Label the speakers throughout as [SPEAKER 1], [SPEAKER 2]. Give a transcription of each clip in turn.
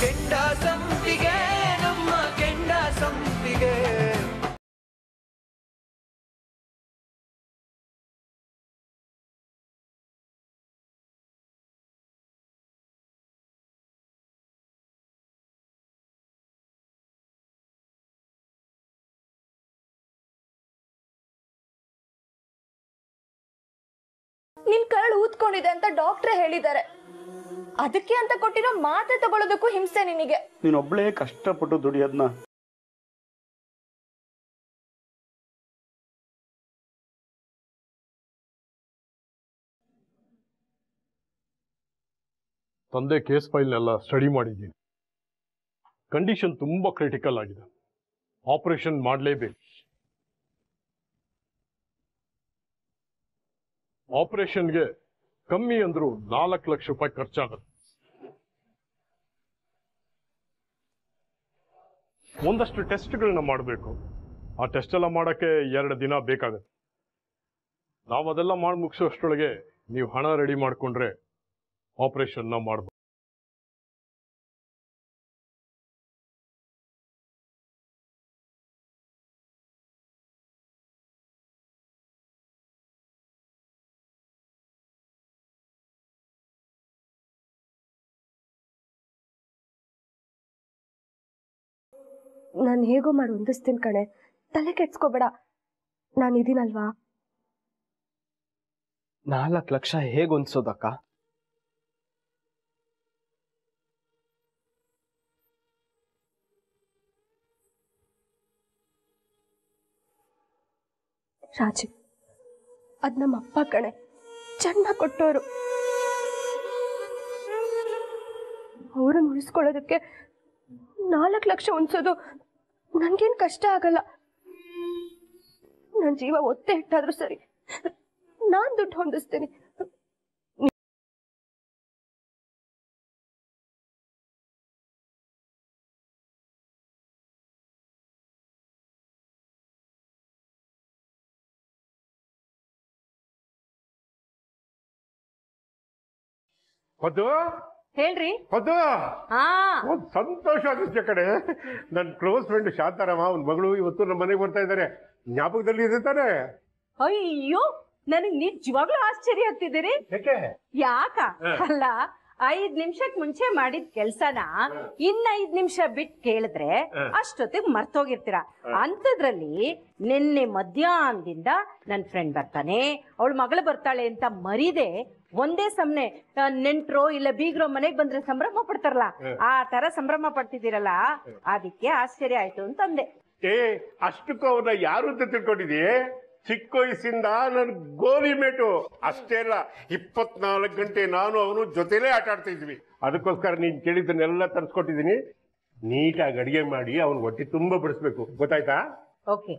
[SPEAKER 1] ಕೆಂಡ ಸಂಪಿಗೆ ನಮ್ಮ ಕೆಂಡ ಸಂಪಿಗೆ ನಿನ್ ಕರಳು ಊದ್ಕೊಂಡಿದೆ ಅಂತ ಡಾಕ್ಟ್ರೇ ಹೇಳಿದ್ದಾರೆ ಅದಕ್ಕೆ ಅಂತ ಕೊಟ್ಟಿರೋ ಮಾತ್ರೆ ತಗೊಳ್ಳೋದಕ್ಕೂ ಹಿಂಸೆ ನಿನಗೆ ನೀನೊಬ್ಳೇ ಕಷ್ಟಪಟ್ಟು ದುಡಿಯೋದ್ನ ತಂದೆ ಕೇಸ್ ಫೈಲ್ನೆಲ್ಲ ಸ್ಟಡಿ ಮಾಡಿದ್ದೀನಿ
[SPEAKER 2] ಕಂಡೀಷನ್ ತುಂಬ ಕ್ರಿಟಿಕಲ್ ಆಗಿದೆ ಆಪರೇಷನ್ ಮಾಡಲೇಬೇಕು ಆಪರೇಷನ್ಗೆ ಕಮ್ಮಿ ಅಂದರೂ ನಾಲ್ಕು ಲಕ್ಷ ರೂಪಾಯಿ ಖರ್ಚಾಗುತ್ತೆ ಒಂದಷ್ಟು ಟೆಸ್ಟ್ಗಳನ್ನ ಮಾಡಬೇಕು ಆ ಟೆಸ್ಟ್ ಎಲ್ಲ ಮಾಡಕ್ಕೆ ಎರಡು ದಿನ ಬೇಕಾಗುತ್ತೆ ನಾವು ಅದೆಲ್ಲ ಮಾಡಿ ಮುಗಿಸೋ ಅಷ್ಟರೊಳಗೆ
[SPEAKER 1] ನೀವು ಹಣ ರೆಡಿ ಮಾಡಿಕೊಂಡ್ರೆ ನ ಮಾಡ್ಬೋದು ನಾನು ಹೇಗೋ ಮಾಡಿ ಹೊಂದಿಸ್ತೀನಿ ಕಣೆ
[SPEAKER 3] ತಲೆ ಕೆಡ್ಸ್ಕೋಬೇಡ ನಾನು ಇದೀನಲ್ವಾ
[SPEAKER 1] ನಾಲ್ಕು ಲಕ್ಷ ಹೇಗೆ ಹೊಂದಿಸೋದಕ್ಕ
[SPEAKER 3] ರಾಜಿ ಅದ್ ನಮ್ಮ ಅಪ್ಪ ಕಣೆ ಚೆನ್ನ ಕೊಟ್ಟೋರು ಅವರನ್ನು ಉಳಿಸ್ಕೊಳ್ಳೋದಕ್ಕೆ ನಾಲ್ಕು ಲಕ್ಷ ಹೊಂದಿಸೋದು ನನ್ಗೇನ್ ಕಷ್ಟ ಆಗಲ್ಲ
[SPEAKER 1] ನನ್ ಜೀವ ಒತ್ತೆ ಇಟ್ಟಾದ್ರೂ ಸರಿ ನಾನ್ ದುಡ್ಡು ಹೊಂದಿಸ್ತೇನೆ ಹೇಳ್ರಿ ಹಾ
[SPEAKER 2] ಸಂತೋಷ ಆಗುತ್ತೆ ಕಡೆ ನನ್ ಕ್ಲೋಸ್ ಫ್ರೆಂಡ್ ಶಾಂತಾರಾಮ ಅವ್ನ ಮಗಳು ಇವತ್ತು ನಮ್ಮ ಮನೆಗೆ ಬರ್ತಾ ಇದ್ದಾರೆ ಜ್ಞಾಪಕದಲ್ಲಿ ಇದೆ
[SPEAKER 3] ಅಯ್ಯೋ ನನಗ್ ನಿಜವಾಗ್ಲೂ ಆಶ್ಚರ್ಯ ಆಗ್ತಿದ್ದೀರಿ ಯಾಕ ಅಲ್ಲ ಐದ್ ನಿಮಿಷಕ್ ಮುಂಚೆ ಮಾಡಿದ ಕೆಲ್ಸನ ಇನ್ನ ಐದ್ ನಿಮಿಷ ಬಿಟ್ ಕೇಳಿದ್ರೆ ಅಷ್ಟೊತ್ತಿಗೆ ಮರ್ತೋಗಿರ್ತೀರ ಅಂತದ್ರಲ್ಲಿ ನಿನ್ನೆ ಮಧ್ಯಾಹ್ನದಿಂದ ನನ್ ಫ್ರೆಂಡ್ ಬರ್ತಾನೆ ಅವಳು ಮಗಳು ಬರ್ತಾಳೆ ಅಂತ ಮರಿದೆ ಒಂದೇ ಸಮನೆ ನೆಂಟ್ರೋ ಇಲ್ಲ ಬೀಗ್ರೋ ಮನೆಗೆ ಬಂದ್ರೆ ಸಂಭ್ರಮ ಪಡ್ತಾರಲ್ಲ ಆ ತರ ಸಂಭ್ರಮ ಪಡ್ತಿದ್ದೀರಲ್ಲ ಅದಕ್ಕೆ ಆಶ್ಚರ್ಯ ಆಯ್ತು ಅಂತಂದೆ
[SPEAKER 2] ಏ ಅಷ್ಟಕ್ಕೂ ಅವ್ರನ್ನ ಯಾರು ಅಂತ ತಿಳ್ಕೊಂಡಿದೀಯ ಚಿಕ್ಕ ವಯಸ್ಸಿಂದ ನನ್ ಗೋಲಿ ಮೇಟು ಅಷ್ಟೇ ಅಲ್ಲ ಇಪ್ಪತ್ನಾಲ್ಕು ಗಂಟೆ ನಾನು ಅವನು ಜೊತೆಲೇ ಆಟ ಆಡ್ತಾ ಇದ್ವಿ ಅದಕ್ಕೋಸ್ಕರ ನೀನ್ ಕೇಳಿದ್ದನ್ನೆಲ್ಲ ತರ್ಸ್ಕೊಟ್ಟಿದೀನಿ ನೀಟಾಗಿ ಅಡಿಗೆ ಮಾಡಿ ಅವನ್ ಒಟ್ಟಿ ತುಂಬಾ ಬಿಡಿಸ್ಬೇಕು ಗೊತ್ತಾಯ್ತಾ ಓಕೆ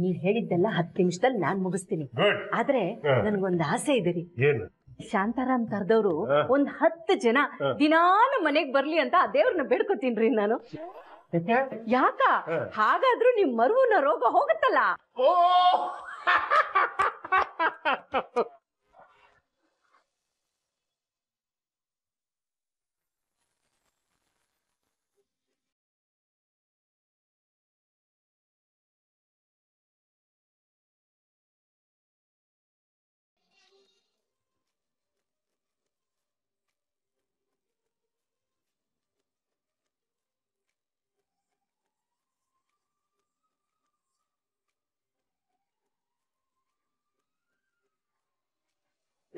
[SPEAKER 4] ನೀವ್ ಹೇಳಿದ್ದೆಲ್ಲ ಹತ್ತು ನಿಮಿಷದಲ್ಲಿ ನಾನ್ ಮುಗಿಸ್ತೀನಿ ಆದ್ರೆ ನನ್ಗೊಂದು ಆಸೆ ಇದೆ ರೀ
[SPEAKER 1] ಏನು
[SPEAKER 3] ಶಾಂತಾರಾಮ್ ತರದವ್ರು ಒಂದ್ ಹತ್ತು ಜನ ದಿನಾನ
[SPEAKER 4] ಮನೆಗ್ ಬರ್ಲಿ ಅಂತ
[SPEAKER 3] ಆ ದೇವ್ರನ್ನ ಬೇಡ್ಕೊತೀನ್ರಿ ನಾನು ಯಾಕ ಹಾಗಾದ್ರೂ ನಿಮ್ ಮರುವಿನ ರೋಗ
[SPEAKER 1] ಹೋಗುತ್ತಲ್ಲ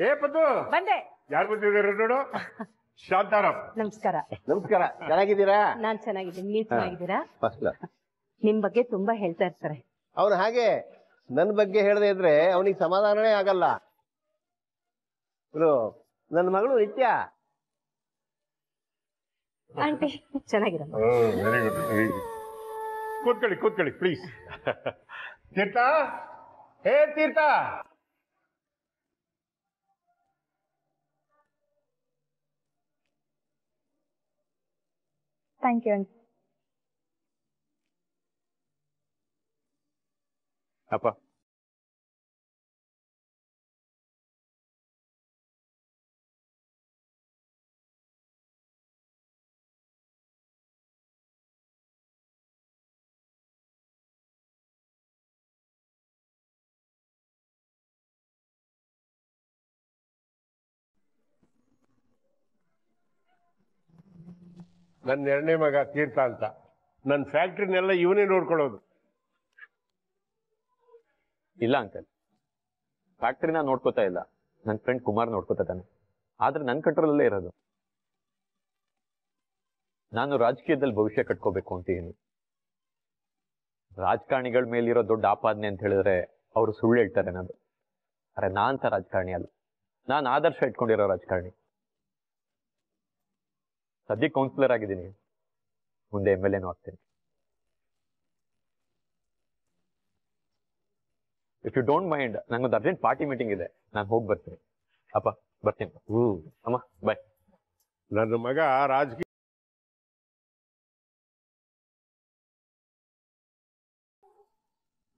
[SPEAKER 2] ಏ ಪದ್ದು ಬಂದೆ ಯಾರು ಬಂದಿದ್ದೀರಾ ನೋಡು ಶಾಂತಾರಾಮ್ ನಮಸ್ಕಾರ ನಮಸ್ಕಾರ
[SPEAKER 4] ಚೆನ್ನಾಗಿದ್ದೀರಾ ನಾನ್ ಚೆನ್ನಾಗಿದ್ದೀನಿ ನೀವ್ ಚೆನ್ನಾಗಿದ್ದೀರಾ ನಿಮ್ ಬಗ್ಗೆ ತುಂಬಾ ಹೇಳ್ತಾ ಇರ್ತಾರೆ
[SPEAKER 2] ಅವ್ರು ಹಾಗೆ ನನ್ ಬಗ್ಗೆ ಹೇಳದೆ ಇದ್ರೆ ಅವನಿಗೆ ಸಮಾಧಾನನೇ ಆಗಲ್ಲ ನನ್ ನನ್ನ ಮಗಳು ನಿತ್ಯ ಆಂಟಿ ಚೆನ್ನಾಗಿರೋ ಕೂತ್ಕೊಳ್ಳಿ ಕೂತ್ಕೊಳ್ಳಿ please
[SPEAKER 1] Teertha hey Teertha Thank you. Apa?
[SPEAKER 2] ನನ್ನ ಎರಡನೇ ಮಗ ತೀರ್ಥ ಅಂತ ನನ್ನ ಫ್ಯಾಕ್ಟ್ರಿನೆಲ್ಲ ಇವನೇ ನೋಡ್ಕೊಳ್ಳೋದು
[SPEAKER 5] ಇಲ್ಲ ಅಂಕಲ್ ಫ್ಯಾಕ್ಟ್ರಿನ ನೋಡ್ಕೋತಾ ಇಲ್ಲ ನನ್ನ ಫ್ರೆಂಡ್ ಕುಮಾರ್ ನೋಡ್ಕೋತಾ ಇದ್ದಾನೆ ಆದ್ರೆ ನನ್ನ ಕಂಟ್ರೋಲಲ್ಲೇ ಇರೋದು ನಾನು ರಾಜಕೀಯದಲ್ಲಿ ಭವಿಷ್ಯ ಕಟ್ಕೋಬೇಕು ಅಂತೀನಿ ರಾಜಕಾರಣಿಗಳ ಮೇಲಿರೋ ದೊಡ್ಡ ಆಪಾದನೆ ಅಂತ ಹೇಳಿದ್ರೆ ಅವರು ಸುಳ್ಳು ಹೇಳ್ತಾರೆ ಅನ್ನೋದು ಅರೆ ನಾನ್ ಅಂತ ರಾಜಕಾರಣಿ ಅಲ್ಲ ನಾನು ಆದರ್ಶ ಇಟ್ಕೊಂಡಿರೋ ರಾಜಕಾರಣಿ ಸದ್ಯ ಕೌನ್ಸಿಲರ್ ಆಗಿದ್ದೀನಿ ಮುಂದೆ ಎಮ್ ಎಲ್ ಎನೂ ಆಗ್ತೀನಿ ಇಫ್ ಯು ಡೋಂಟ್ ಮೈಂಡ್ ನಂಗೊಂದು ಅರ್ಜೆಂಟ್ ಪಾರ್ಟಿ ಮೀಟಿಂಗ್ ಇದೆ ನಾನು ಹೋಗಿ ಬರ್ತೀನಿ
[SPEAKER 1] ಅಪ್ಪ ಬರ್ತೀನಿ ಹ್ಞೂ ಅಮ್ಮ ಬಾಯ್ ನನ್ನ ಮಗ ರಾಜಕೀಯ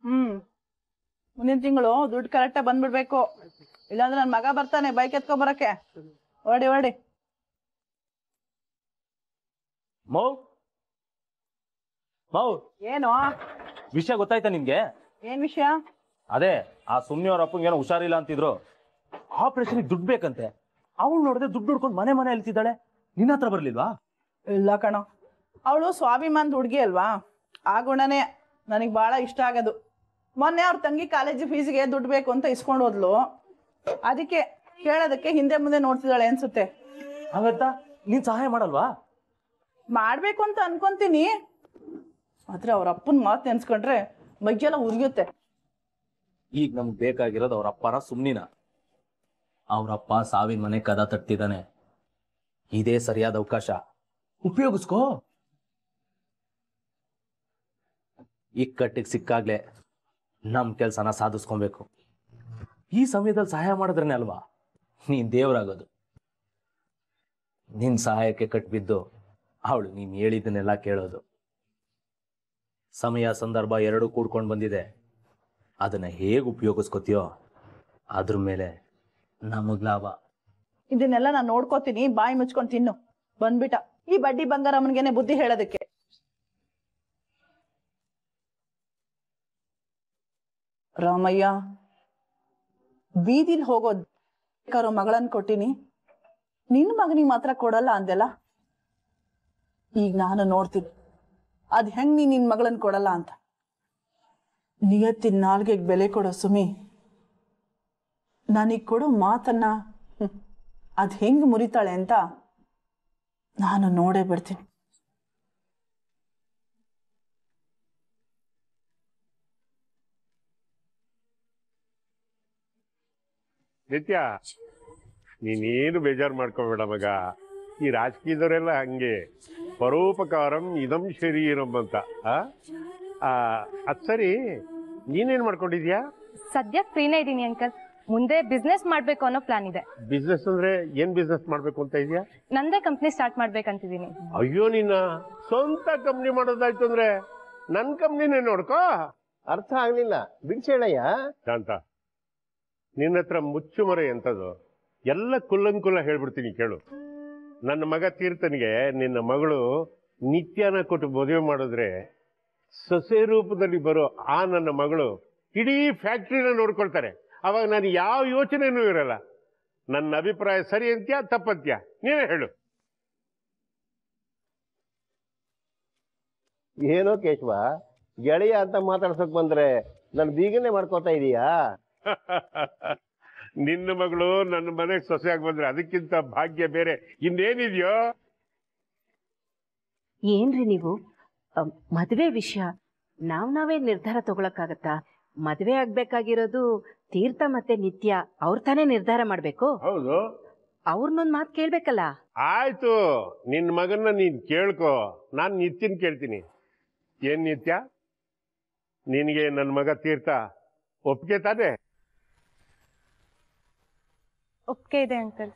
[SPEAKER 1] ಹ್ಮ್ ಮುಂದಿನ ತಿಂಗಳು ದುಡ್ಡು ಕರೆಕ್ಟಾಗಿ ಬಂದ್ಬಿಡ್ಬೇಕು ಇಲ್ಲಾಂದ್ರೆ ನನ್ನ ಮಗ
[SPEAKER 6] ಬರ್ತಾನೆ ಬೈಕ್ ಎತ್ಕೊಂಡ್ ಬರಕ್ಕೆ ಓಡಿ ಓಡಿ
[SPEAKER 5] ಮೌ ಮೌ ಏನು ವಿಷಯ ಗೊತ್ತಾಯ್ತಾ ನಿಮ್ಗೆ ಏನ್ ವಿಷಯ ಅದೇ ಆ ಸುಮ್ನಿ ಅವ್ರ ಅಪ್ಪಂಗೆ ಏನೋ ಹುಷಾರಿಲ್ಲ ಅಂತಿದ್ರು ಆಪರೇಷನ್ ದುಡ್ಡು ಬೇಕಂತೆ ಅವಳು ನೋಡಿದ್ರೆ ದುಡ್ಡು ಹುಡ್ಕೊಂಡು ಮನೆ ಮನೆ ಅಲ್ತಿದ್ದಾಳೆ ನಿನ್ನ ಹತ್ರ ಬರ್ಲಿಲ್ವಾ ಇಲ್ಲ
[SPEAKER 6] ಕಣ ಅವಳು ಸ್ವಾಭಿಮಾನದ ಹುಡುಗಿ ಅಲ್ವಾ ಆ ಗುಣನೇ ನನಗೆ ಬಹಳ ಇಷ್ಟ ಆಗೋದು ಮೊನ್ನೆ ಅವ್ರ ತಂಗಿ ಕಾಲೇಜ್ ಫೀಸ್ಗೆ ದುಡ್ಡು ಬೇಕು ಅಂತ ಇಸ್ಕೊಂಡು ಹೋದ್ಲು ಅದಕ್ಕೆ ಕೇಳೋದಕ್ಕೆ ಹಿಂದೆ ಮುಂದೆ ನೋಡ್ತಿದ್ದಾಳೆ ಅನ್ಸುತ್ತೆ ಹಾಗಂತ ನೀನ್ ಸಹಾಯ ಮಾಡಲ್ವಾ ಮಾಡ್ಬೇಕು ಅಂತ ಅನ್ಕೊಂತೀನಿ ಆದ್ರೆ ಅವ್ರ ಅಪ್ಪನ ಮಾತು ನೆನ್ಸ್ಕೊಂಡ್ರೆ ಮೈಗೆಲ್ಲ
[SPEAKER 5] ಉರಿಯುತ್ತೆ ಈಗ ನಮ್ಗೆ ಬೇಕಾಗಿರೋದು ಅವ್ರ ಅಪ್ಪನ ಸುಮ್ನಿನ ಅವರಪ್ಪ ಸಾವಿನ ಮನೆ ಕದ ತಟ್ಟಿದಾನೆ ಇದೇ ಸರಿಯಾದ ಅವಕಾಶ ಉಪಯೋಗಿಸ್ಕೋ ಇಕ್ಕಟ್ಟಿಗೆ ಸಿಕ್ಕಾಗ್ಲೆ ನಮ್ ಕೆಲ್ಸನ ಸಾಧಿಸ್ಕೊಬೇಕು ಈ ಸಮಯದಲ್ಲಿ ಸಹಾಯ ಮಾಡಿದ್ರೇನೆ ಅಲ್ವಾ ನೀನ್ ದೇವರಾಗೋದು ನಿನ್ ಸಹಾಯಕ್ಕೆ ಕಟ್ಬಿದ್ದು ಅವಳು ನೀನು ಹೇಳಿದನ್ನೆಲ್ಲ ಕೇಳೋದು ಸಮಯ ಸಂದರ್ಭ ಎರಡೂ ಕೂಡ್ಕೊಂಡು ಬಂದಿದೆ ಅದನ್ನ ಹೇಗೆ ಉಪಯೋಗಿಸ್ಕೊತೀಯೋ ಅದ್ರ ಮೇಲೆ ನಮಗ್
[SPEAKER 1] ಲಾಭ
[SPEAKER 6] ಇದನ್ನೆಲ್ಲ ನಾನು ನೋಡ್ಕೋತೀನಿ ಬಾಯಿ ಮುಚ್ಕೊಂಡು ತಿನ್ನು ಬಂದ್ಬಿಟ್ಟ ಈ ಬಡ್ಡಿ ಬಂಗಾರಮ್ಮನ್ಗೆನೆ ಬುದ್ಧಿ ಹೇಳೋದಕ್ಕೆ ರಾಮಯ್ಯ ಬೀದಿಲ್ ಹೋಗೋದ್ ಮಗಳನ್ ಕೊಟ್ಟಿನಿ ನಿನ್ ಮಗನಿಗೆ ಮಾತ್ರ ಕೊಡಲ್ಲ ಅಂದೆಲ್ಲ ಈಗ ನಾನು ನೋಡ್ತೀನಿ ಅದ್ ಹೆಂಗ್ ನೀನ್ ನಿನ್ ಮಗಳನ್ ಕೊಡಲ್ಲ ಅಂತ ನಿಯತ್ತಿನ ನಾಲ್ಗೆ ಬೆಲೆ ಕೊಡೋ ಸುಮಿ ನನಗೆ ಕೊಡೋ ಮಾತನ್ನ ಅದ್ ಹೆಂಗ್ ಮುರಿತಾಳೆ ಅಂತ ನಾನು ನೋಡೇ ಬಿಡ್ತೀನಿ
[SPEAKER 2] ನಿತ್ಯ ನೀನೇನು ಬೇಜಾರು ಮಾಡ್ಕೋಬೇಡ ಮಗ ಈ ರಾಜಕೀಯದವರೆಲ್ಲ ಹಂಗೆ ಪರೋಪಕಾರಂ ಇದಂ ಶರೀರಂ ಅಂತ ಅದು ಸರಿ ನೀನೇನು ಮಾಡ್ಕೊಂಡಿದ್ಯಾ
[SPEAKER 4] ಸದ್ಯ ಫ್ರೀನೇ ಇದ್ದೀನಿ ಅಂಕಲ್ ಮುಂದೆ ಬಿಸ್ನೆಸ್ ಮಾಡ್ಬೇಕು ಅನ್ನೋ ಪ್ಲಾನ್ ಇದೆ
[SPEAKER 2] ಬಿಸ್ನೆಸ್ ಅಂದ್ರೆ ಏನ್ ಬಿಸ್ನೆಸ್ ಮಾಡ್ಬೇಕು ಅಂತ ಇದೆಯಾ
[SPEAKER 4] ನಂದೇ ಕಂಪ್ನಿ ಸ್ಟಾರ್ಟ್ ಮಾಡ್ಬೇಕಂತಿದ್ದೀನಿ
[SPEAKER 2] ಅಯ್ಯೋ ನಿನ್ನ ಸ್ವಂತ ಕಂಪ್ನಿ ಮಾಡೋದಾಯ್ತು ಅಂದ್ರೆ ನನ್ ಕಂಪ್ನಿನೇ ನೋಡ್ಕೋ ಅರ್ಥ ಆಗ್ಲಿಲ್ಲ ಬಿಡ್ಸೇಳಯ್ಯ ಶಾಂತ ನಿನ್ನ ಹತ್ರ ಮುಚ್ಚುಮರೆ ಎಂತದು ಎಲ್ಲ ಕುಲ್ಲಂಕುಲ್ಲ ಹೇಳ್ಬಿಡ್ತೀನಿ ಕೇಳು ನನ್ನ ಮಗ ತೀರ್ಥನಿಗೆ ನಿನ್ನ ಮಗಳು ನಿತ್ಯನ ಕೊಟ್ಟು ಮದುವೆ ಮಾಡಿದ್ರೆ ಸೊಸೆ ರೂಪದಲ್ಲಿ ಬರೋ ಆ ನನ್ನ ಮಗಳು ಇಡೀ ಫ್ಯಾಕ್ಟ್ರಿನ ನೋಡ್ಕೊಳ್ತಾರೆ ಅವಾಗ ನಾನು ಯಾವ ಯೋಚನೆಯೂ ಇರಲ್ಲ ನನ್ನ ಅಭಿಪ್ರಾಯ ಸರಿ ಅಂತ್ಯ ತಪ್ಪಂತ್ಯ ನೀನೇ ಹೇಳು ಏನೋ ಕೇಶವ ಗೆಳೆಯ ಅಂತ ಮಾತಾಡ್ಸಕ್ ಬಂದ್ರೆ ನಾನು ಬೀಗನೆ ಮಾಡ್ಕೋತಾ ಇದೀಯಾ ನಿನ್ನ ಮಗಳು ನನ್ನ ಮನೆಗೆ ಸೊಸೆಯಾಗಿ ಬಂದ್ರೆ ಅದಕ್ಕಿಂತ ಭಾಗ್ಯ ಬೇರೆ ಇನ್ನೇನಿದೆಯೋ
[SPEAKER 3] ಏನ್ರಿ ನೀವು ಮದುವೆ ವಿಷಯ ನಾವ್ ನಾವೇ ನಿರ್ಧಾರ ತಗೊಳಕ್ಕಾಗತ್ತಾ ಮದುವೆ ಆಗ್ಬೇಕಾಗಿರೋದು ತೀರ್ಥ ಮತ್ತೆ ನಿತ್ಯ ಅವ್ರ ತಾನೇ ನಿರ್ಧಾರ ಮಾಡ್ಬೇಕು ಹೌದು ಅವ್ರನ್ನೊಂದ್ ಮಾತು ಕೇಳ್ಬೇಕಲ್ಲ
[SPEAKER 2] ಆಯ್ತು ನಿನ್ ಮಗನ್ನ ನೀನ್ ಕೇಳ್ಕೊ ನಾನ್ ನಿತ್ಯನ್ ಕೇಳ್ತೀನಿ ಏನ್ ನಿತ್ಯ ನಿನಗೆ ನನ್ನ ಮಗ ತೀರ್ಥ ಒಪ್ಪಿಗೆ ತಾನೆ
[SPEAKER 3] ಒಪ್ಪಿಗೆ ಇದೆ ಅಂಕಲ್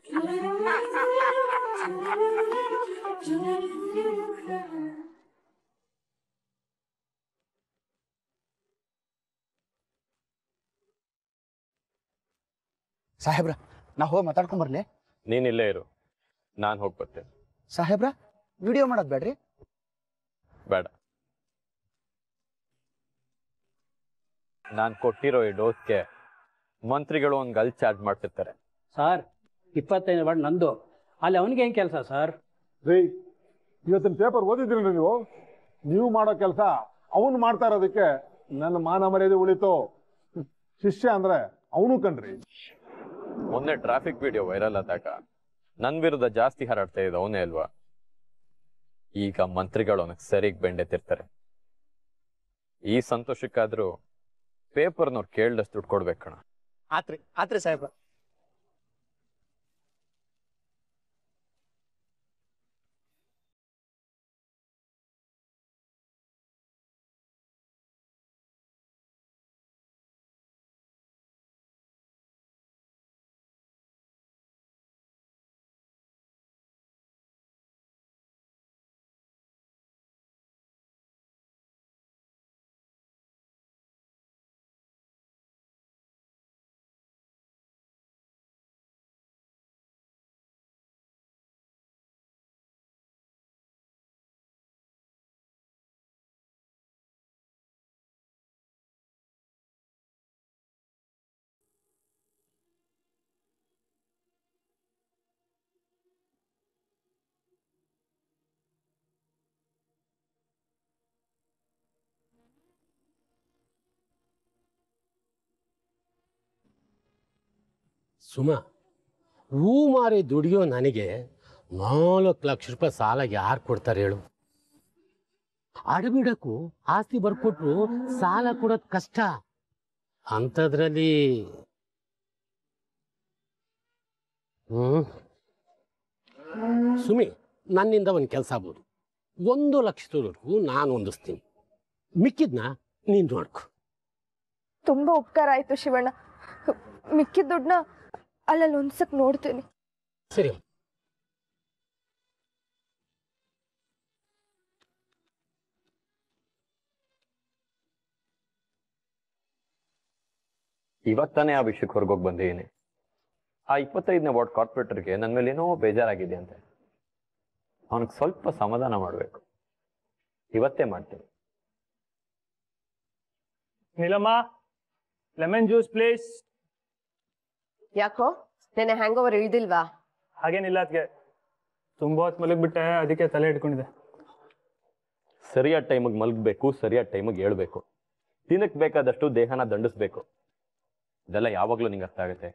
[SPEAKER 1] ಸಾಹೇಬ್ರ ನಾ
[SPEAKER 5] ಹೋಗಿ ಮಾತಾಡ್ಕೊಂಡ್ ಬರ್ಲಿ ನೀನ್ ಇಲ್ಲೇ ಇರು ನಾನ್ ಹೋಗಿ ಬರ್ತೇನೆ ಸಾಹೇಬ್ರ ವಿಡಿಯೋ ಮಾಡೋದ್ ಬೇಡ್ರಿ ಬೇಡ ನಾನ್ ಕೊಟ್ಟಿರೋ ಈ ಡೋಸ್ಗೆ ಮಂತ್ರಿಗಳು ಒಂದ್ ಗಲ್ ಚಾರ್ಜ್ ಮಾಡ್ತಿರ್ತಾರೆ ಸರ್ ಇಪ್ಪತ್ತೈದು ವಾರ್ಡ್ ನಂದು ಅಲ್ಲಿ ಅವನಿಗೆ ಏನು ಕೆಲಸ ಸರ್ ರೀ ಇವತ್ತಿನ
[SPEAKER 2] ಪೇಪರ್ ಓದಿದ್ರಿ ನೀವು ನೀವು ಮಾಡೋ ಕೆಲಸ ಅವನು ಮಾಡ್ತಾ ಇರೋದಕ್ಕೆ ನನ್ನ ಮಾನ ಮರ್ಯಾದೆ ಉಳಿತು ಶಿಷ್ಯ ಅಂದ್ರೆ ಅವನು ಕಣ್ರಿ
[SPEAKER 5] ಮೊನ್ನೆ ಟ್ರಾಫಿಕ್ ವಿಡಿಯೋ ವೈರಲ್ ಆದಾಗ ನನ್ ವಿರುದ್ಧ ಜಾಸ್ತಿ ಹರಡ್ತಾ ಇದ್ದ ಅವನೇ ಅಲ್ವಾ ಈಗ ಮಂತ್ರಿಗಳು ಅವನಿಗೆ ಸರಿಗ್ ತಿರ್ತಾರೆ ಈ ಸಂತೋಷಕ್ಕಾದ್ರೂ ಪೇಪರ್ನವ್ರು ಕೇಳ್ದಷ್ಟು ದುಡ್ಡು ಕೊಡ್ಬೇಕಣ್ಣ ಆತ್ರಿ ಆತ್ರಿ ಸಾಹೇಬ್ರ ಸುಮ ಹೂ ಮಾರಿ ದುಡಿಯೋ ನನಗೆ ನಾಲ್ಕು ಲಕ್ಷ ರೂಪಾಯಿ ಸಾಲ ಯಾರು ಕೊಡ್ತಾರೆ ಹೇಳು ಅಡಬಿಡಕ್ಕೂ ಆಸ್ತಿ ಬರ್ಕೊಟ್ರು ಸಾಲ ಕೊಡೋದು ಕಷ್ಟ ಅಂಥದ್ರಲ್ಲಿ ಹ್ಞೂ ಸುಮಿ ನನ್ನಿಂದ ಒಂದು ಕೆಲಸ ಆಗ್ಬೋದು ಒಂದು ಲಕ್ಷದವರೆಗೂ ನಾನು ಹೊಂದಿಸ್ತೀನಿ ಮಿಕ್ಕಿದ್ನ ನೀನು ನೋಡ್ಕೊ
[SPEAKER 3] ತುಂಬ ಉಪಕಾರ ಆಯಿತು ಶಿವಣ್ಣ ಮಿಕ್ಕಿದ ದುಡ್ಡನ್ನ ಅಲ್ಲಲ್ಲಿ ಒಂದ್ಸಕ್ ನೋಡ್ತೀನಿ
[SPEAKER 1] ಸರಿ
[SPEAKER 5] ಇವಾಗ ಆ ವಿಷಯಕ್ಕೆ ಹೋಗಿ ಬಂದಿದ್ದೀನಿ ಆ ಇಪ್ಪತ್ತೈದನೇ ವಾರ್ಡ್ ಕಾರ್ಪೊರೇಟರ್ಗೆ ನನ್ನ ಮೇಲೆ ಏನೋ ಬೇಜಾರಾಗಿದೆ ಅಂತೆ ಅವನಿಗೆ ಸ್ವಲ್ಪ ಸಮಾಧಾನ ಮಾಡಬೇಕು ಇವತ್ತೇ ಮಾಡ್ತೀನಿ ನೀಲಮ್ಮ ಲೆಮನ್ ಜ್ಯೂಸ್ ಪ್ಲೇಸ್
[SPEAKER 4] ಯಾಕೋ ನೆನೆ ಹ್ಯಾಂಗ್ ಓವರ್ ಇಳಿದಿಲ್ವಾ
[SPEAKER 5] ಹಾಗೇನಿಲ್ಲ ಅದ್ಗೆ ತುಂಬಾ ಹೊತ್ತು ಮಲಗಿಬಿಟ್ಟೆ ಅದಕ್ಕೆ ತಲೆ ಇಟ್ಕೊಂಡಿದೆ ಸರಿಯಾದ ಟೈಮಿಗೆ ಮಲಗಬೇಕು ಸರಿಯಾದ ಟೈಮಿಗೆ ಹೇಳ್ಬೇಕು ದಿನಕ್ಕೆ ಬೇಕಾದಷ್ಟು ದೇಹನ ದಂಡಿಸ್ಬೇಕು ಇದೆಲ್ಲ ಯಾವಾಗಲೂ ನಿಂಗೆ ಅರ್ಥ ಆಗುತ್ತೆ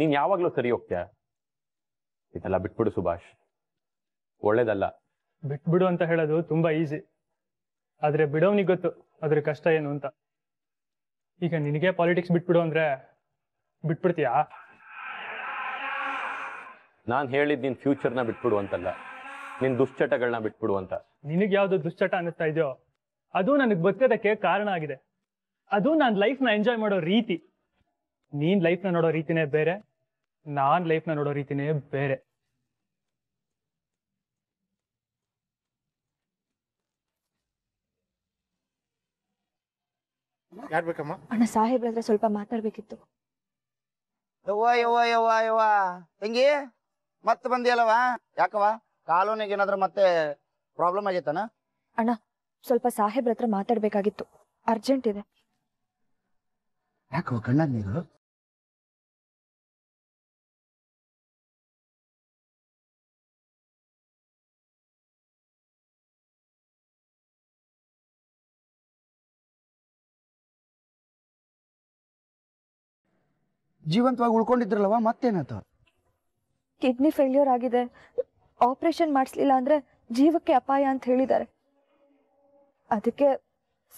[SPEAKER 5] ನೀನ್ ಯಾವಾಗ್ಲೂ ಸರಿ ಹೋಗ್ತೀಯ ಇದೆಲ್ಲ ಬಿಟ್ಬಿಡು ಸುಭಾಷ್ ಒಳ್ಳೇದಲ್ಲ ಬಿಟ್ಬಿಡು ಅಂತ ಹೇಳೋದು ತುಂಬಾ ಈಸಿ ಆದರೆ ಬಿಡೋನಿಗೆ ಗೊತ್ತು ಅದ್ರ ಕಷ್ಟ ಏನು ಅಂತ ಈಗ ನಿನಗೆ ಪಾಲಿಟಿಕ್ಸ್ ಬಿಟ್ಬಿಡು ಅಂದ್ರೆ ಬಿಟ್ಬಿಡ್ತೀಯಾ ನಾನು ಹೇಳಿದ್ ನಿನ್ ಫ್ಯೂಚರ್ನ ಬಿಟ್ಬಿಡು ಅಂತಲ್ಲ ನಿನ್ ದುಶ್ಚಟಗಳನ್ನ ಬಿಟ್ಬಿಡು ಅಂತ ನಿನಗೆ ಯಾವ್ದು ದುಶ್ಚಟ ಅನ್ನಿಸ್ತಾ ಇದೆಯೋ ಅದು ನನಗೆ ಬದುಕೋದಕ್ಕೆ ಕಾರಣ ಆಗಿದೆ ಅದು ನಾನು ನ ಎಂಜಾಯ್ ಮಾಡೋ ರೀತಿ ನೀನ್ ಲೈಫ್ನ ನೋಡೋ ರೀತಿನೇ ಬೇರೆ ನಾನ್ ಲೈಫ್ನ ನೋಡೋ ರೀತಿನೇ ಬೇರೆ
[SPEAKER 6] ಯಾರ್ಬೇಕಮ್ಮ
[SPEAKER 3] ಅಣ್ಣ ಸಾಹೇಬ್ರ ಸ್ವಲ್ಪ ಮಾತಾಡ್ಬೇಕಿತ್ತು
[SPEAKER 6] ಯವ್ವ ಯವ್ವ ಯವ್ವ ಯವ್ವ ತಂಗಿ ಮತ್ ಬಂದಿಯಲ್ಲವ ಯಾಕವ ಕಾಲೋನಿಗೆ ಏನಾದ್ರೂ ಮತ್ತೆ ಪ್ರಾಬ್ಲಮ್ ಆಗೈತನ
[SPEAKER 3] ಅಣ್ಣ ಸ್ವಲ್ಪ ಸಾಹೇಬ್ರ ಹತ್ರ ಮಾತಾಡ್ಬೇಕಾಗಿತ್ತು ಅರ್ಜೆಂಟ್ ಇದೆ
[SPEAKER 1] ಯಾಕವ ಕಣ್ಣ ನೀರು ಜೀವಂತವಾಗಿ ಉಳ್ಕೊಂಡಿದ್ರಲ್ವ ಮತ್ತೇನಾಯ್ತು
[SPEAKER 3] ಕಿಡ್ನಿ ಫೇಲ್ಯೂರ್ ಆಗಿದೆ ಆಪರೇಷನ್ ಮಾಡಿಸ್ಲಿಲ್ಲ ಅಂದ್ರೆ ಜೀವಕ್ಕೆ ಅಪಾಯ ಅಂತ ಹೇಳಿದ್ದಾರೆ ಅದಕ್ಕೆ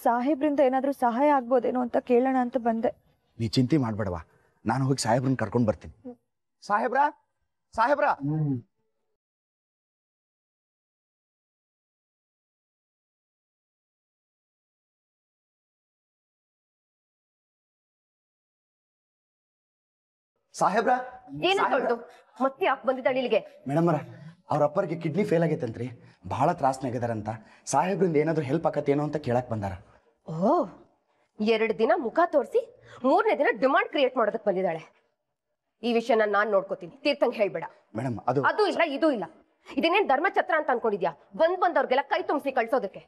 [SPEAKER 3] ಸಾಹೇಬ್ರಿಂದ ಏನಾದರೂ ಸಹಾಯ ಆಗ್ಬೋದೇನು ಅಂತ ಕೇಳೋಣ ಅಂತ ಬಂದೆ
[SPEAKER 5] ನೀ ಚಿಂತೆ ಮಾಡ್ಬೇಡವಾ ನಾನು ಹೋಗಿ ಸಾಹೇಬ್ರನ್ನ ಕರ್ಕೊಂಡು ಬರ್ತೀನಿ
[SPEAKER 3] ಸಾಹೇಬ್ರಾ
[SPEAKER 1] ಸಾಹೇಬ್ರಾ ಸಾಹೇಬ್ರ ಏನಾಯ್ತು ಮತ್ತೆ ಯಾಕೆ ಬಂದಿದ್ದಾಳೆ ಇಲ್ಲಿಗೆ ಮೇಡಮ್ರ ಅವ್ರ ಅಪ್ಪರಿಗೆ ಕಿಡ್ನಿ ಫೇಲ್ ಆಗೈತಂತ್ರಿ ಬಹಳ
[SPEAKER 3] ತ್ರಾಸ್ನಾಗಿದಾರಂತ ಸಾಹೇಬ್ರಿಂದ ಏನಾದ್ರೂ ಹೆಲ್ಪ್ ಆಕತ್ತೇನೋ ಅಂತ ಕೇಳಕ್ ಬಂದಾರ
[SPEAKER 4] ಓ ಎರಡು ದಿನ ಮುಖ ತೋರಿಸಿ ಮೂರನೇ ದಿನ ಡಿಮಾಂಡ್ ಕ್ರಿಯೇಟ್ ಮಾಡೋದಕ್ಕೆ ಬಂದಿದ್ದಾಳೆ ಈ ವಿಷಯನ ನಾನು ನೋಡ್ಕೋತೀನಿ ತೀರ್ಥಂಗ್ ಹೇಳ್ಬೇಡ
[SPEAKER 3] ಮೇಡಮ್ ಅದು ಅದು
[SPEAKER 4] ಇಲ್ಲ ಇದು ಇಲ್ಲ ಇದನ್ನೇನ್ ಧರ್ಮಛತ್ರ ಅಂತ ಅನ್ಕೊಂಡಿದ್ಯಾ ಬಂದ್ ಬಂದವ್ರಿಗೆಲ್ಲ ಕೈ ತುಂಬಿಸಿ ಕಳ್ಸೋದಕ್ಕೆ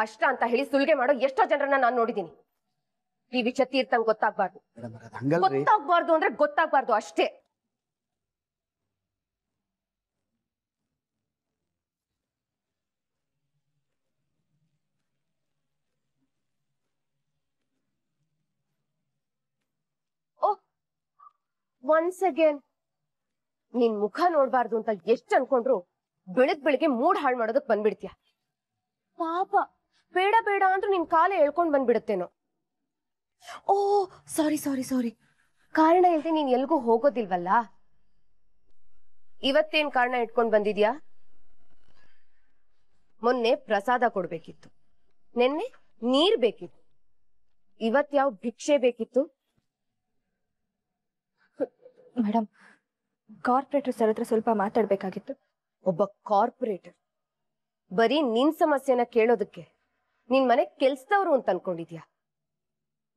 [SPEAKER 4] ಕಷ್ಟ ಅಂತ ಹೇಳಿ ಸುಲಿಗೆ ಮಾಡೋ ಎಷ್ಟೋ ಜನರನ್ನ ನಾನು ನೋಡಿದ್ದೀನಿ ಈ ವಿಷಯ ತೀರ್ಥಂಗ್ ಗೊತ್ತಾಗ್ಬಾರ್ದು ಗೊತ್ತಾಗ್ಬಾರ್ದು ಅಂದ್ರೆ ಗೊತ್ತಾಗ್ಬಾರ್ದು ಅಷ್ಟೇ ಒನ್ಸ್ ಅಗೇನ್ ನಿನ್ ಮುಖ ನೋಡ್ಬಾರ್ದು ಅಂತ ಎಷ್ಟ್ ಅನ್ಕೊಂಡ್ರು ಬೆಳಗ್ ಬೆಳಿಗ್ಗೆ ಮೂಡ್ ಹಾಳು ಮಾಡೋದಕ್ ಬಂದ್ಬಿಡ್ತೀಯ ಪಾಪ ಬೇಡ ಬೇಡ ಅಂದ್ರೂ ನಿನ್ ಕಾಲ ಹೇಳ್ಕೊಂಡ್ ಬಂದ್ಬಿಡುತ್ತೇನೋ ಓ ಸಾರಿ ಸಾರಿ ಸಾರಿ ಕಾರಣ ಇಲ್ದೆ ನೀನ್ ಎಲ್ಗೂ ಹೋಗೋದಿಲ್ವಲ್ಲ ಇವತ್ತೇನ್ ಕಾರಣ ಇಟ್ಕೊಂಡ್ ಬಂದಿದ್ಯಾ ಮೊನ್ನೆ ಪ್ರಸಾದ ಕೊಡ್ಬೇಕಿತ್ತು ನಿನ್ನೆ ನೀರ್ ಬೇಕಿತ್ತು ಇವತ್ ಯಾವ ಭಿಕ್ಷೆ ಬೇಕಿತ್ತು ಮೇಡಮ್ ಕಾರ್ಪೊರೇಟರ್ ಸರ್ ಹತ್ರ ಸ್ವಲ್ಪ ಮಾತಾಡ್ಬೇಕಾಗಿತ್ತು ಒಬ್ಬ ಕಾರ್ಪೊರೇಟರ್ ಬರೀ ನಿನ್ ಸಮಸ್ಯೆನ ಕೇಳೋದಕ್ಕೆ ನಿನ್ ಮನೆ ಕೆಲ್ಸದವ್ರು ಅಂತ ಅನ್ಕೊಂಡಿದ್ಯಾ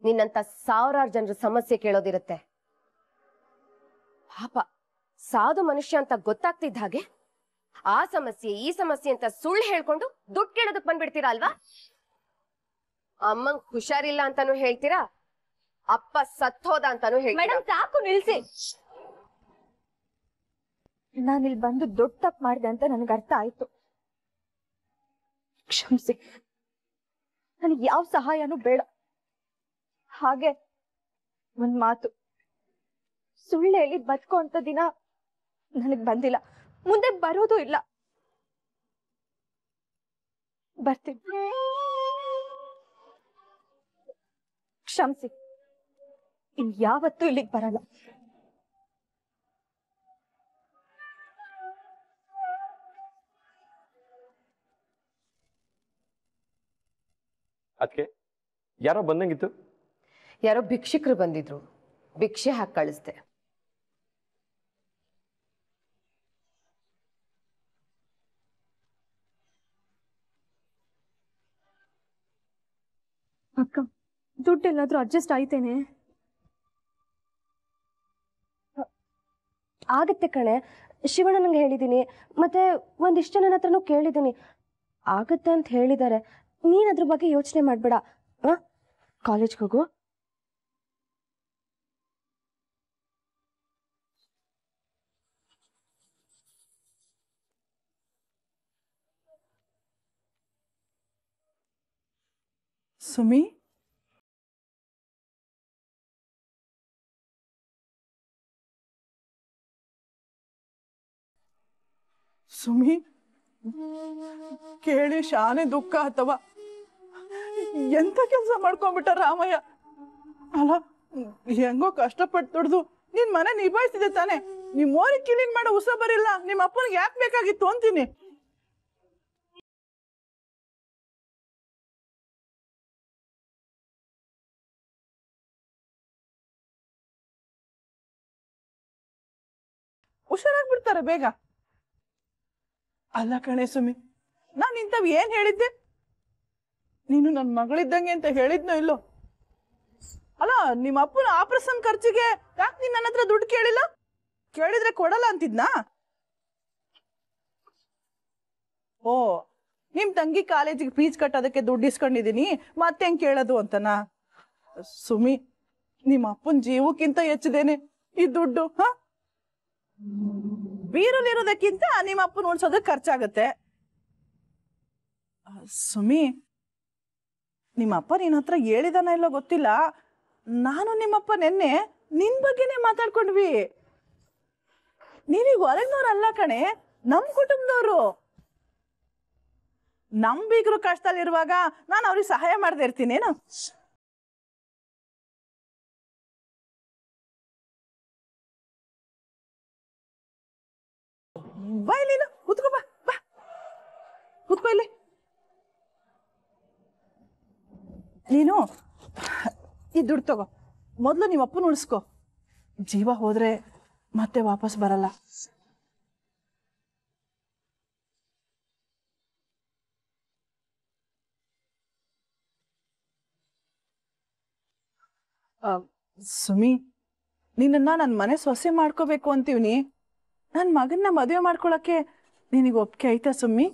[SPEAKER 4] ನಿನ್ನಂತ ಸಾವಿರಾರು ಜನರ ಸಮಸ್ಯೆ ಕೇಳೋದಿರುತ್ತೆ ಪಾಪ ಸಾಧು ಮನುಷ್ಯ ಅಂತ ಗೊತ್ತಾಗ್ತಿದ್ದ ಹಾಗೆ ಆ ಸಮಸ್ಯೆ ಈ ಸಮಸ್ಯೆ ಅಂತ ಸುಳ್ಳು ಹೇಳ್ಕೊಂಡು ದುಡ್ಡು ಕೇಳೋದಕ್ ಬಂದ್ಬಿಡ್ತೀರಾ ಅಲ್ವಾ ಅಮ್ಮಂಗ್ ಹುಷಾರಿಲ್ಲ ಅಂತಾನು ಹೇಳ್ತೀರಾ ಅಪ್ಪ ಸತ್ತೋದ ಅಂತಾನು ಮೇಡಮ್ ಸಾಕು ನಿಲ್ಸಿ
[SPEAKER 3] ಇಲ್ಲಿ ಬಂದು ದೊಡ್ಡ ತಪ್ಪು ಮಾಡಿದೆ ಅಂತ ನನಗೆ ಅರ್ಥ ಆಯ್ತು ಕ್ಷಮಿಸಿ ನನಗೆ ಯಾವ ಸಹಾಯನೂ ಬೇಡ ಹಾಗೆ ಒಂದ್ ಮಾತು ಸುಳ್ಳು ಹೇಳಿ ದಿನ ನನಗ್ ಬಂದಿಲ್ಲ ಮುಂದೆ ಬರೋದು ಇಲ್ಲ ಬರ್ತೀನಿ ಕ್ಷಮಿಸಿ ಇನ್ ಯಾವತ್ತೂ ಇಲ್ಲಿಗೆ ಬರಲ್ಲ
[SPEAKER 5] ಅದಕ್ಕೆ ಯಾರೋ ಬಂದಂಗಿತ್ತು
[SPEAKER 4] ಯಾರೋ ಭಿಕ್ಷಕರು ಬಂದಿದ್ರು ಭಿಕ್ಷೆ ಹಾಕಿ ಕಳಿಸ್ದೆ
[SPEAKER 3] ಅಕ್ಕ ದುಡ್ಡು ಎಲ್ಲಾದ್ರೂ ಅಡ್ಜಸ್ಟ್ ಆಯ್ತೇನೆ ಆಗತ್ತೆ ಕಣೆ ನಂಗೆ ಹೇಳಿದ್ದೀನಿ ಮತ್ತೆ ಒಂದಿಷ್ಟು ಜನ ಹತ್ರನೂ ಕೇಳಿದ್ದೀನಿ ಆಗತ್ತೆ ಅಂತ ಹೇಳಿದ್ದಾರೆ ನೀನ್ ಅದ್ರ ಬಗ್ಗೆ ಯೋಚನೆ ಮಾಡಬೇಡ ಕಾಲೇಜ್ಗೆ ಹೋಗು
[SPEAKER 1] ಸುಮಿ ಸುಮಿ
[SPEAKER 6] ಕೇಳಿ ಶಾನೆ ದುಃಖ ಅಥವಾ ಎಂತ ಕೆಲಸ ಮಾಡ್ಕೊಂಡ್ಬಿಟ್ಟ ರಾಮಯ್ಯ ಅಲ್ಲ ಹೆಂಗೋ ಕಷ್ಟಪಟ್ಟು ದುಡ್ದು ನಿನ್ ಮನೆ ನಿಭಾಯಿಸ್ತಿದೆ ತಾನೆ ನಿಮ್ಮೋರಿಗೆ
[SPEAKER 1] ಕ್ಲೀನ್ ಮಾಡೋ ಉಸ ಬರಿಲ್ಲ ನಿಮ್ಮ ಅಪ್ಪನಿಗೆ ಯಾಕೆ ಬೇಕಾಗಿತ್ತು ಅಂತೀನಿ ಬಿಡ್ತಾರೆ ಬೇಗ ಅಲ್ಲ ಕಣೆ ಸುಮಿ ನಾನ್ ಇಂಥವ್
[SPEAKER 6] ಏನ್ ಹೇಳಿದ್ದೆ ನೀನು ನನ್ನ ಮಗಳಿದ್ದಂಗೆ ಅಂತ ಹೇಳಿದ್ನೋ ಇಲ್ಲೋ ಅಲ್ಲ ನಿಮ್ಮ ಅಪ್ಪನ ಆಪರೇಷನ್ ಖರ್ಚಿಗೆ ಯಾಕೆ ನೀನ್ ನನ್ನ ಹತ್ರ ದುಡ್ಡು ಕೇಳಿಲ್ಲ ಕೇಳಿದ್ರೆ ಕೊಡಲ್ಲ ಅಂತಿದ್ನಾ ಓ ನಿಮ್ ತಂಗಿ ಕಾಲೇಜಿಗೆ ಫೀಸ್ ಕಟ್ಟೋದಕ್ಕೆ ದುಡ್ಡು ಇಸ್ಕೊಂಡಿದೀನಿ ಮತ್ತೆ ಕೇಳೋದು ಅಂತನಾ ಸುಮಿ ನಿಮ್ಮ ಅಪ್ಪನ ಜೀವಕ್ಕಿಂತ ಹೆಚ್ಚಿದೇನೆ ಈ ದುಡ್ಡು ಹಾ ಬೀರಲಿರೋದಕ್ಕಿಂತ ನಿಮ್ಮ ಅಪ್ಪನ ಉಳಿಸೋದಕ್ಕೆ ಖರ್ಚಾಗತ್ತೆ ಸುಮಿ ನಿಮ್ಮ ಅಪ್ಪ ನಿನ್ನ ಹತ್ರ ಹೇಳಿದಾನ ಇಲ್ಲ ಗೊತ್ತಿಲ್ಲ ನಾನು ನಿಮ್ಮಪ್ಪ ನಿನ್ನೆ ನಿನ್ ಬಗ್ಗೆನೆ ಮಾತಾಡ್ಕೊಂಡ್ವಿ ನೀವೀಗ ಅಲ್ಲ ಕಣೆ ನಮ್ ಕುಟುಂಬದವರು
[SPEAKER 1] ನಮ್ ಬೀಗರು ಕಷ್ಟದಲ್ಲಿರುವಾಗ ನಾನು ಅವ್ರಿಗೆ ಸಹಾಯ ಮಾಡದೇ ಇರ್ತೀನೇನು ಬಾ ಇಲ್ಲಿ ಕೂತ್ಕೋ ಬಾ ಬಾ ಕೂತ್ಕೋ ಇಲ್ಲಿ ನೀನು
[SPEAKER 6] ಈ ದುಡ್ಡು ತಗೋ ಮೊದಲು ನಿಮ್ಮ ಅಪ್ಪನ ಉಳಿಸ್ಕೋ ಜೀವ ಹೋದ್ರೆ ಮತ್ತೆ ವಾಪಸ್ ಬರಲ್ಲ ಸುಮಿ ನಿನ್ನ ನನ್ನ ಮನೆ ಸೊಸೆ ಮಾಡ್ಕೋಬೇಕು ಅಂತೀವಿ ನೀ ನನ್ನ ಮಗನ್ನ ಮದುವೆ ಮಾಡ್ಕೊಳಕ್ಕೆ ನಿನಗೆ ಒಪ್ಪಿಗೆ ಆಯ್ತಾ ಸುಮ್ಮಿ